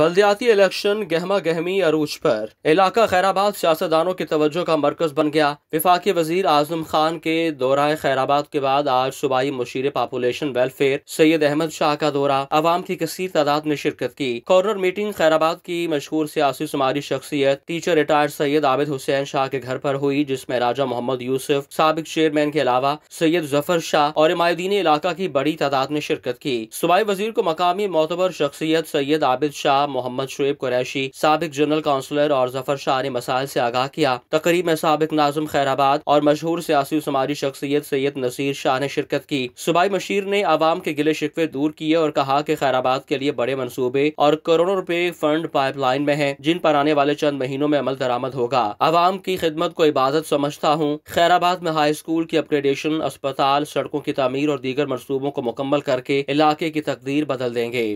बल्दियाती election गहमा गहमी अरूज पर इलाका खैराबाद सियासतदानों की तवज्जो का मरकज बन गया विफाक वजीर आजम खान के दौरा खैराबाद के बाद आज सुबाई मुशीर पापुलेशन वेलफेयर सैयद अहमद शाह का दौरा आवाम की कसर तादाद ने शिरकत की कॉर्नर मीटिंग खैराबाद की मशहूर सियासी शुमारी शख्सियत टीचर रिटायर्ड सैयद आबिद हुसैन शाह के घर पर हुई जिसमें राजा मोहम्मद यूसुफ सबक चेयरमैन के अलावा सैयद जफर शाह और इमायदीन इलाका की बड़ी तादाद में शिरकत की सुबाई वजीर को मकामी मोतबर शख्सियत सैयद आबिद शाह मोहम्मद शुएब कुरैशी सबक जनरल काउंसलर और जफर शाह ने मसाइल से आगाह किया तकरीब में सबक नाजम खैराबाद और मशहूर सियासी समाजी शख्सियत सैयद नसीर शाह ने शिरकत की सूबाई मशीर ने आवाम के गिले शिकवे दूर किए और कहा की खैराबाद के लिए बड़े मनसूबे और करोड़ों रुपए फंड पाइपलाइन में है जिन पर आने वाले चंद महीनों में अमल दरामद होगा आवाम की खिदमत को इबादत समझता हूँ खैराबाद में हाई स्कूल की अपग्रेडेशन अस्पताल सड़कों की तमीर और दीगर मनसूबों को मुकम्मल करके इलाके की तकदीर बदल देंगे